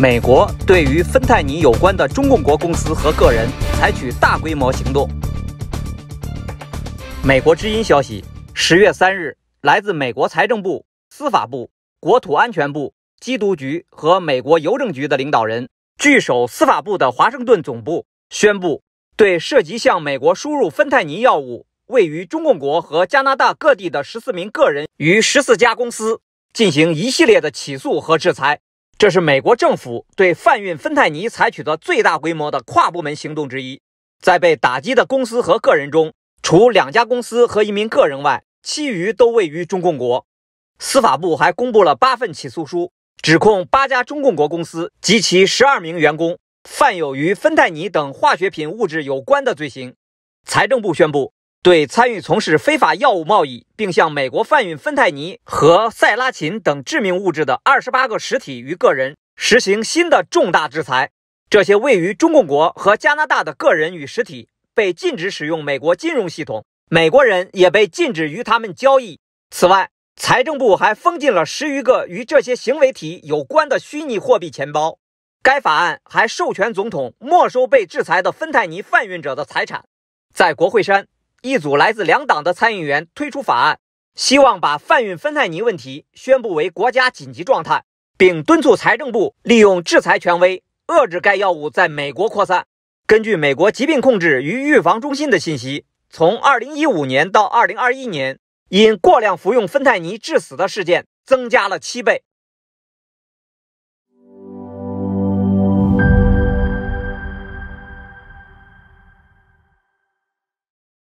美国对于芬太尼有关的中共国公司和个人采取大规模行动。美国之音消息：十月三日，来自美国财政部、司法部、国土安全部、缉毒局和美国邮政局的领导人据守司法部的华盛顿总部，宣布对涉及向美国输入芬太尼药物、位于中共国和加拿大各地的十四名个人与十四家公司进行一系列的起诉和制裁。这是美国政府对贩运芬太尼采取的最大规模的跨部门行动之一。在被打击的公司和个人中，除两家公司和一名个人外，其余都位于中共国。司法部还公布了八份起诉书，指控八家中共国公司及其十二名员工犯有与芬太尼等化学品物质有关的罪行。财政部宣布。对参与从事非法药物贸易，并向美国贩运芬太尼和塞拉琴等致命物质的二十八个实体与个人，实行新的重大制裁。这些位于中共国和加拿大的个人与实体被禁止使用美国金融系统，美国人也被禁止与他们交易。此外，财政部还封禁了十余个与这些行为体有关的虚拟货币钱包。该法案还授权总统没收被制裁的芬太尼贩运者的财产。在国会山。一组来自两党的参议员推出法案，希望把贩运芬太尼问题宣布为国家紧急状态，并敦促财政部利用制裁权威遏制该药物在美国扩散。根据美国疾病控制与预防中心的信息，从2015年到2021年，因过量服用芬太尼致死的事件增加了七倍。